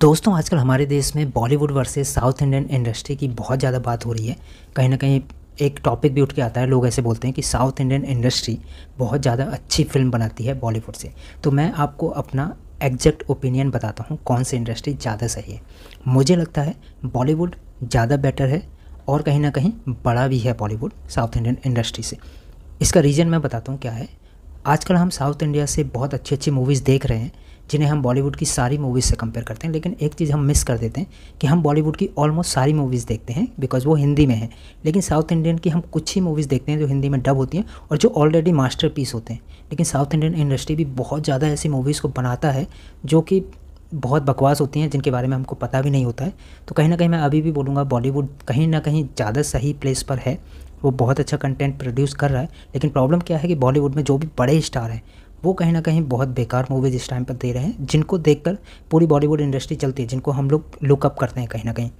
दोस्तों आजकल हमारे देश में Bollywood versus south Indian industry की बहुत ज़्यादा बात हो रही है कहीं ना कहीं एक टॉपिक भी उठ के आता है लोग ऐसे बोलते हैं कि साउथ इंडियन इंडस्ट्री बहुत ज़्यादा अच्छी फिल्म बनाती है बॉलीवुड से तो मैं आपको अपना एग्जैक्ट ओपिनियन बताता हूँ कौन सी इंडस्ट्री ज़्यादा सही है मुझे लगता है बॉलीवुड ज़्यादा बेटर है और कहीं ना कहीं बड़ा भी है बॉलीवुड साउथ इंडियन इंडस्ट्री से इसका रीज़न मैं बताता हूँ क्या है आजकल हम साउथ इंडिया से बहुत अच्छी अच्छी मूवीज़ देख रहे हैं जिन्हें हम बॉलीवुड की सारी मूवीज़ से कंपेयर करते हैं लेकिन एक चीज़ हम मिस कर देते हैं कि हम बॉलीवुड की ऑलमोस्ट सारी मूवीज़ देखते हैं बिकॉज वो हिंदी में है लेकिन साउथ इंडियन की हम कुछ ही मूवीज़ देखते हैं जो हिंदी में डब होती हैं और जो ऑलरेडी मास्टर होते हैं लेकिन साउथ इंडियन इंडस्ट्री भी बहुत ज़्यादा ऐसी मूवीज़ को बनाता है जो कि बहुत बकवास होती हैं जिनके बारे में हमको पता भी नहीं होता है तो कहीं ना कहीं मैं अभी भी बोलूँगा बॉलीवुड कहीं ना कहीं ज़्यादा सही प्लेस पर है वो बहुत अच्छा कंटेंट प्रोड्यूस कर रहा है लेकिन प्रॉब्लम क्या है कि बॉलीवुड में जो भी बड़े स्टार हैं वो कहीं ना कहीं बहुत बेकार मूवीज़ इस टाइम पर दे रहे हैं जिनको देखकर पूरी बॉलीवुड इंडस्ट्री चलती है जिनको हम लोग लुकअप करते हैं कहीं ना कहीं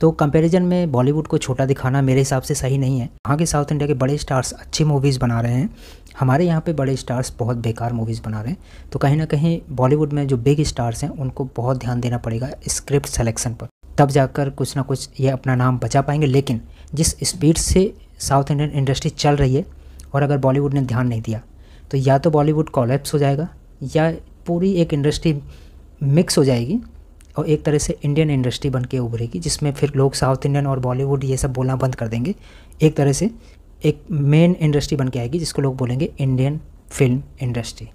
तो कंपैरिजन में बॉलीवुड को छोटा दिखाना मेरे हिसाब से सही नहीं है वहाँ के साउथ इंडिया के बड़े स्टार्स अच्छी मूवीज़ बना रहे हैं हमारे यहाँ पे बड़े स्टार्स बहुत बेकार मूवीज़ बना रहे हैं तो कहीं ना कहीं बॉलीवुड में जो बिग स्टार्स हैं उनको बहुत ध्यान देना पड़ेगा स्क्रिप्ट सेलेक्शन पर तब जाकर कुछ ना कुछ ये अपना नाम बचा पाएंगे लेकिन जिस स्पीड से साउथ इंडियन इंडस्ट्री चल रही है और अगर बॉलीवुड ने ध्यान नहीं दिया तो या तो बॉलीवुड कॉलेप्स हो जाएगा या पूरी एक इंडस्ट्री मिक्स हो जाएगी और एक तरह से इंडियन इंडस्ट्री बन के उभरेगी जिसमें फिर लोग साउथ इंडियन और बॉलीवुड ये सब बोलना बंद कर देंगे एक तरह से एक मेन इंडस्ट्री बन के आएगी जिसको लोग बोलेंगे Indian film industry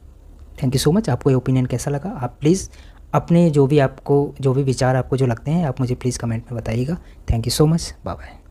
thank you so much आपको ये ओपिनियन कैसा लगा आप प्लीज़ अपने जो भी आपको जो भी विचार आपको जो लगते हैं आप मुझे प्लीज़ कमेंट में बताइएगा thank you so much bye bye